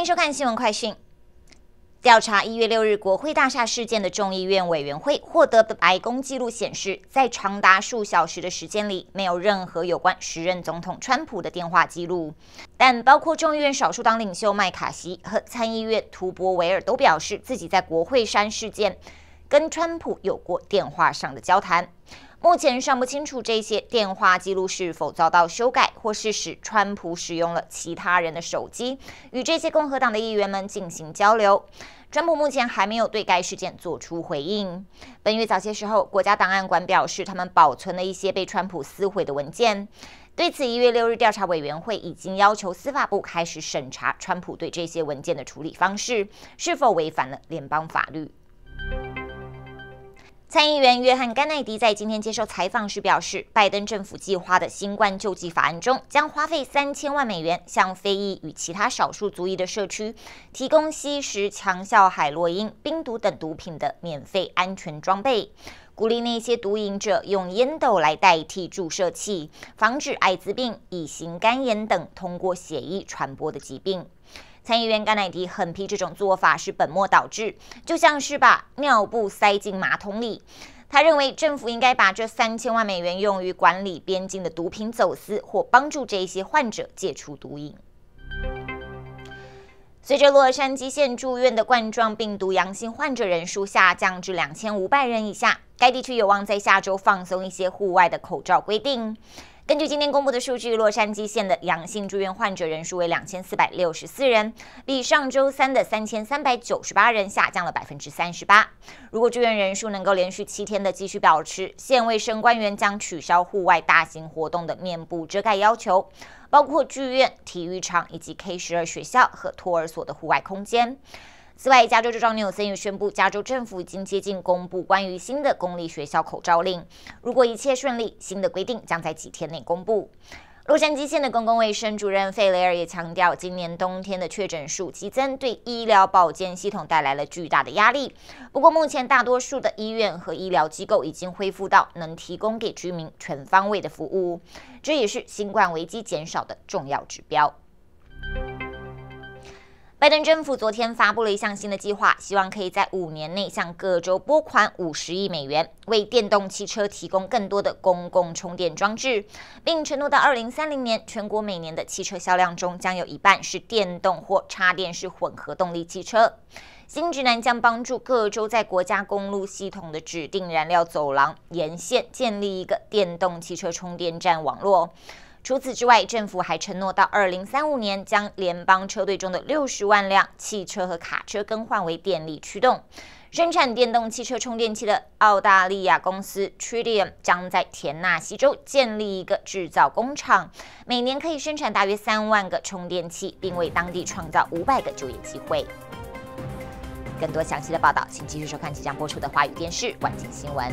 欢迎收看新闻快讯。调查一月六日国会大厦事件的众议院委员会获得的白宫记录显示，在长达数小时的时间里，没有任何有关时任总统川普的电话记录。但包括众议院少数党领袖麦卡锡和参议院图博维尔都表示，自己在国会山事件跟川普有过电话上的交谈。目前尚不清楚这些电话记录是否遭到修改，或是使川普使用了其他人的手机与这些共和党的议员们进行交流。川普目前还没有对该事件作出回应。本月早些时候，国家档案馆表示他们保存了一些被川普撕毁的文件。对此，一月六日调查委员会已经要求司法部开始审查川普对这些文件的处理方式是否违反了联邦法律。参议员约翰·甘奈迪在今天接受采访时表示，拜登政府计划的新冠救济法案中将花费三千万美元，向非裔与其他少数族裔的社区提供吸食强效海洛因、冰毒等毒品的免费安全装备，鼓励那些毒瘾者用烟斗来代替注射器，防止艾滋病、乙型肝炎等通过血液传播的疾病。参议员甘乃迪狠批这种做法是本末倒置，就像是把尿布塞进马桶里。他认为政府应该把这三千万美元用于管理边境的毒品走私，或帮助这些患者戒除毒瘾。随着洛杉矶县住院的冠状病毒阳性患者人数下降至两千五百人以下，该地区有望在下周放松一些户外的口罩规定。根据今天公布的数据，洛杉矶县的阳性住院患者人数为两千四百六十四人，比上周三的三千三百九十八人下降了百分之三十八。如果住院人数能够连续七天的继续保持，县卫生官员将取消户外大型活动的面部遮盖要求，包括剧院、体育场以及 K 十二学校和托儿所的户外空间。此外，加州州长纽森也宣布，加州政府已经接近公布关于新的公立学校口罩令。如果一切顺利，新的规定将在几天内公布。洛杉矶县的公共卫生主任费雷尔也强调，今年冬天的确诊数激增，对医疗保健系统带来了巨大的压力。不过，目前大多数的医院和医疗机构已经恢复到能提供给居民全方位的服务，这也是新冠危机减少的重要指标。拜登政府昨天发布了一项新的计划，希望可以在五年内向各州拨款五十亿美元，为电动汽车提供更多的公共充电装置，并承诺到二零三零年，全国每年的汽车销量中将有一半是电动或插电式混合动力汽车。新指南将帮助各州在国家公路系统的指定燃料走廊沿线建立一个电动汽车充电站网络。除此之外，政府还承诺到二零三五年将联邦车队中的六十万辆汽车和卡车更换为电力驱动。生产电动汽车充电器的澳大利亚公司 t r i d i u m 将在田纳西州建立一个制造工厂，每年可以生产大约三万个充电器，并为当地创造五百个就业机会。更多详细的报道，请继续收看即将播出的华语电视《晚间新闻》。